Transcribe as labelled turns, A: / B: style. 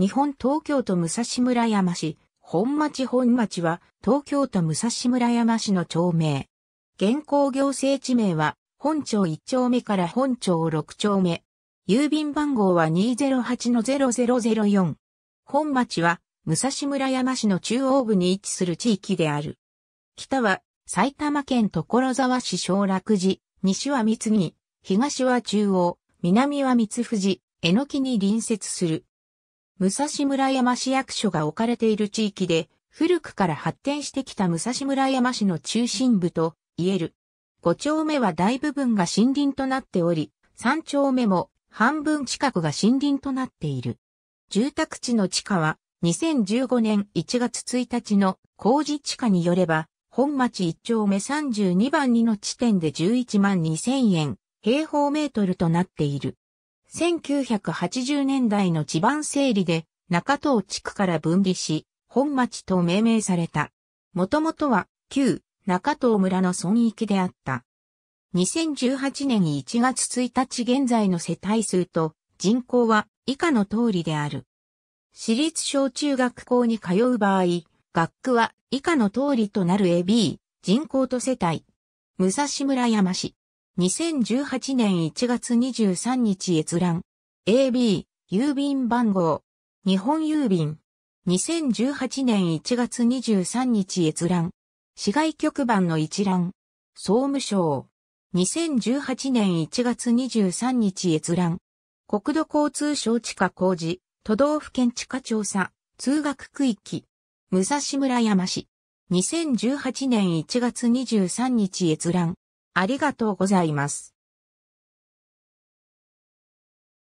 A: 日本東京都武蔵村山市、本町本町は東京都武蔵村山市の町名。現行行政地名は本町1丁目から本町6丁目。郵便番号は208-0004。本町は武蔵村山市の中央部に位置する地域である。北は埼玉県所沢市小楽寺、西は三木、東は中央、南は三富士、江の木に隣接する。武蔵村山市役所が置かれている地域で、古くから発展してきた武蔵村山市の中心部と言える。5丁目は大部分が森林となっており、3丁目も半分近くが森林となっている。住宅地の地価は2015年1月1日の工事地価によれば、本町1丁目32番2の地点で11万2000円、平方メートルとなっている。1980年代の地盤整理で中東地区から分離し、本町と命名された。もともとは旧中東村の村域であった。2018年1月1日現在の世帯数と人口は以下の通りである。私立小中学校に通う場合、学区は以下の通りとなる AB、人口と世帯。武蔵村山市。2018年1月23日閲覧。AB、郵便番号。日本郵便。2018年1月23日閲覧。市外局番の一覧。総務省。2018年1月23日閲覧。国土交通省地下工事、都道府県地下調査、通学区域。武蔵村山市。2018年1月23日閲覧。ありがとうございま
B: す。